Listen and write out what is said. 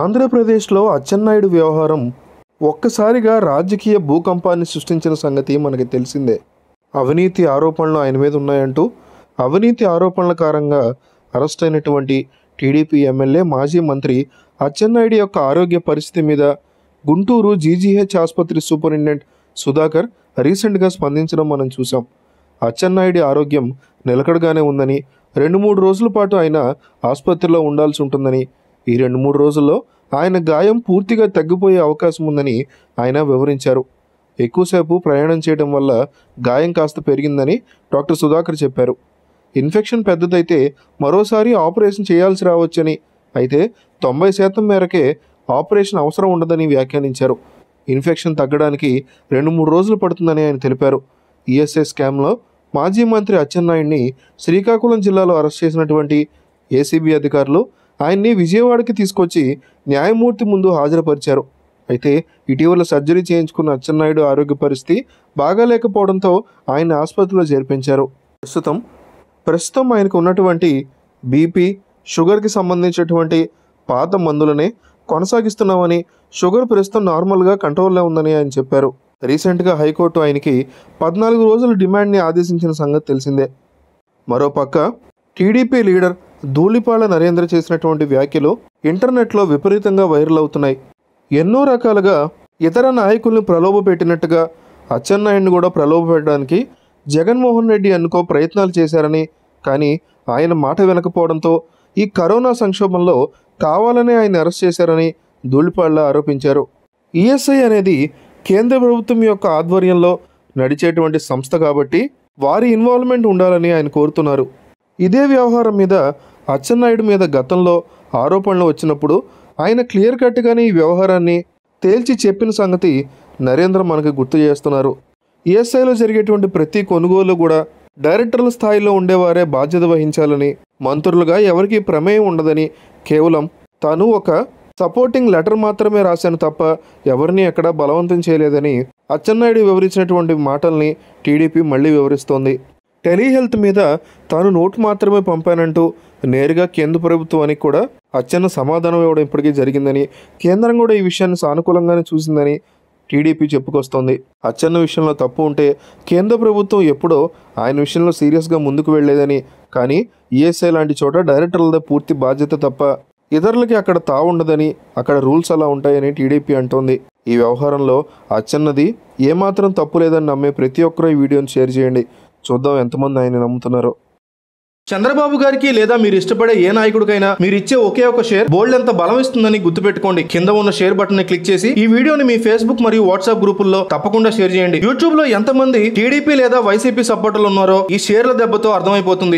ఆంధ్రప్రదేశ్లో అచ్చెన్నాయుడు వ్యవహారం ఒక్కసారిగా రాజకీయ భూకంపాన్ని సృష్టించిన సంగతి మనకి తెలిసిందే అవినీతి ఆరోపణలు ఆయన మీద ఉన్నాయంటూ అవినీతి ఆరోపణల కారణంగా అరెస్ట్ అయినటువంటి టీడీపీ ఎమ్మెల్యే మాజీ మంత్రి అచ్చెన్నాయుడు యొక్క ఆరోగ్య పరిస్థితి మీద గుంటూరు జీజీహెచ్ ఆసుపత్రి సూపరింటెండెంట్ సుధాకర్ రీసెంట్గా స్పందించడం మనం చూసాం అచ్చెన్నాయుడి ఆరోగ్యం నిలకడగానే ఉందని రెండు మూడు రోజుల పాటు ఆయన ఆసుపత్రిలో ఉండాల్సి ఉంటుందని ఈ రెండు మూడు రోజుల్లో ఆయన గాయం పూర్తిగా తగ్గిపోయే అవకాశం ఉందని ఆయన వివరించారు ఎక్కువసేపు ప్రయాణం చేయడం వల్ల గాయం కాస్త పెరిగిందని డాక్టర్ సుధాకర్ చెప్పారు ఇన్ఫెక్షన్ పెద్దదైతే మరోసారి ఆపరేషన్ చేయాల్సి రావచ్చని అయితే తొంభై శాతం మేరకే ఆపరేషన్ అవసరం ఉండదని వ్యాఖ్యానించారు ఇన్ఫెక్షన్ తగ్గడానికి రెండు మూడు రోజులు పడుతుందని ఆయన తెలిపారు ఈఎస్ఐ స్కామ్లో మాజీ మంత్రి అచ్చెన్నాయుడిని శ్రీకాకుళం జిల్లాలో అరెస్ట్ చేసినటువంటి ఏసీబీ అధికారులు ఆయన్ని విజయవాడకి తీసుకొచ్చి న్యాయమూర్తి ముందు హాజరుపరిచారు అయితే ఇటీవల సర్జరీ చేయించుకున్న అచ్చెన్నాయుడు ఆరోగ్య పరిస్థితి బాగాలేకపోవడంతో ఆయన ఆసుపత్రిలో చేర్పించారు ప్రస్తుతం ప్రస్తుతం ఆయనకు ఉన్నటువంటి బీపీ షుగర్కి సంబంధించినటువంటి పాత మందులనే కొనసాగిస్తున్నామని షుగర్ ప్రస్తుతం నార్మల్గా కంట్రోల్లో ఉందని ఆయన చెప్పారు రీసెంట్గా హైకోర్టు ఆయనకి పద్నాలుగు రోజుల డిమాండ్ని ఆదేశించిన సంగతి తెలిసిందే మరోపక్క టీడీపీ లీడర్ ధూళిపాళ నరేంద్ర చేసినటువంటి వ్యాఖ్యలు ఇంటర్నెట్లో విపరీతంగా వైరల్ అవుతున్నాయి ఎన్నో రకాలుగా ఇతర నాయకుల్ని ప్రలోభ పెట్టినట్టుగా అచ్చెన్నాయుడిని కూడా ప్రలోభ పెట్టడానికి జగన్మోహన్ రెడ్డి అనుకో ప్రయత్నాలు చేశారని కానీ ఆయన మాట వినకపోవడంతో ఈ కరోనా సంక్షోభంలో కావాలనే ఆయన అరెస్ట్ చేశారని ధూళిపాళ్ళ ఆరోపించారు ఈఎస్ఐ అనేది కేంద్ర ప్రభుత్వం యొక్క ఆధ్వర్యంలో నడిచేటువంటి సంస్థ కాబట్టి వారి ఇన్వాల్వ్మెంట్ ఉండాలని ఆయన కోరుతున్నారు ఇదే వ్యవహారం మీద అచ్చెన్నాయుడు మీద గతంలో ఆరోపణలు వచ్చినప్పుడు ఆయన క్లియర్ కట్గానే ఈ వ్యవహారాన్ని తేల్చి చెప్పిన సంగతి నరేంద్ర మనకు గుర్తు చేస్తున్నారు ఈఎస్ఐలో జరిగేటువంటి ప్రతి కొనుగోలు కూడా డైరెక్టర్ల స్థాయిలో ఉండేవారే బాధ్యత వహించాలని మంత్రులుగా ఎవరికి ప్రమేయం ఉండదని కేవలం తను ఒక సపోర్టింగ్ లెటర్ మాత్రమే రాశాను తప్ప ఎవరిని ఎక్కడా బలవంతం చేయలేదని అచ్చెన్నాయుడు వివరించినటువంటి మాటల్ని టీడీపీ మళ్ళీ వివరిస్తోంది టెలిహెల్త్ మీద తాను నోటు మాత్రమే పంపానంటూ నేరుగా కేంద్ర ప్రభుత్వానికి కూడా అచ్చన్న సమాధానం ఇవ్వడం ఇప్పటికీ జరిగిందని కేంద్రం కూడా ఈ విషయాన్ని సానుకూలంగానే చూసిందని టీడీపీ చెప్పుకొస్తోంది అచ్చన్న విషయంలో తప్పు ఉంటే కేంద్ర ప్రభుత్వం ఎప్పుడో ఆయన విషయంలో సీరియస్గా ముందుకు వెళ్లేదని కానీ ఈఎస్ఐ లాంటి చోట డైరెక్టర్లదే పూర్తి బాధ్యత తప్ప ఇతరులకి అక్కడ తావుండదని అక్కడ రూల్స్ అలా ఉంటాయని టీడీపీ అంటోంది ఈ వ్యవహారంలో అచ్చన్నది ఏమాత్రం తప్పు లేదని నమ్మే ప్రతి ఒక్కరూ ఈ వీడియోని షేర్ చేయండి చూద్దాం ఎంతమంది ఆయన నమ్ముతున్నారో చంద్రబాబు గారికి లేదా మీరు ఇష్టపడే ఏ నాయకుడికైనా మీరు ఇచ్చే ఒకే ఒక షేర్ బోల్డ్ ఎంత బలం ఇస్తుందని గుర్తుపెట్టుకోండి కింద ఉన్న షేర్ బటన్ ని క్లిక్ చేసి ఈ వీడియోని మీ ఫేస్బుక్ మరియు వాట్సాప్ గ్రూపుల్లో తప్పకుండా షేర్ చేయండి యూట్యూబ్ లో ఎంతమంది టీడీపీ లేదా వైసీపీ సపోర్టర్లు ఉన్నారో ఈ షేర్ల దెబ్బతో అర్థమైపోతుంది